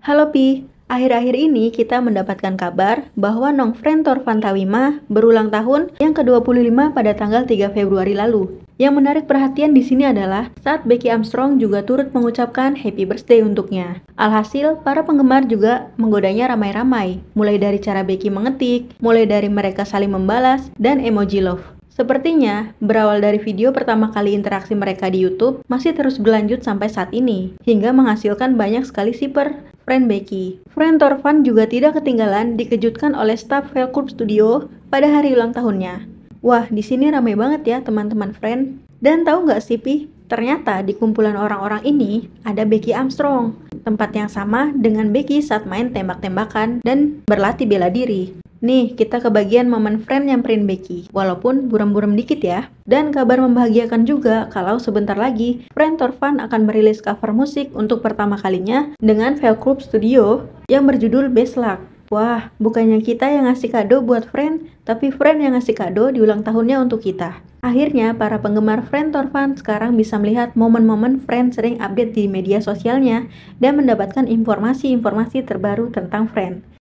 Halo Pi, akhir-akhir ini kita mendapatkan kabar bahwa Nong Frentor Fantawima berulang tahun yang ke-25 pada tanggal 3 Februari lalu. Yang menarik perhatian di sini adalah saat Becky Armstrong juga turut mengucapkan happy birthday untuknya. Alhasil, para penggemar juga menggodanya ramai-ramai, mulai dari cara Becky mengetik, mulai dari mereka saling membalas, dan emoji love. Sepertinya, berawal dari video pertama kali interaksi mereka di YouTube, masih terus berlanjut sampai saat ini, hingga menghasilkan banyak sekali siper Friend Becky. Friend Torvan juga tidak ketinggalan dikejutkan oleh staff Velcro Studio pada hari ulang tahunnya. Wah, di sini ramai banget ya teman-teman Friend. Dan tahu nggak sih Pi, ternyata di kumpulan orang-orang ini ada Becky Armstrong, tempat yang sama dengan Becky saat main tembak-tembakan dan berlatih bela diri. Nih, kita ke bagian momen friend nyamperin Becky, walaupun buram-buram dikit ya. Dan kabar membahagiakan juga kalau sebentar lagi, Friend Torfan akan merilis cover musik untuk pertama kalinya dengan Velcro Studio yang berjudul Best Luck. Wah, bukannya kita yang ngasih kado buat Friend, tapi Friend yang ngasih kado di ulang tahunnya untuk kita. Akhirnya, para penggemar Friend Torfan sekarang bisa melihat momen-momen Friend sering update di media sosialnya dan mendapatkan informasi-informasi terbaru tentang Friend.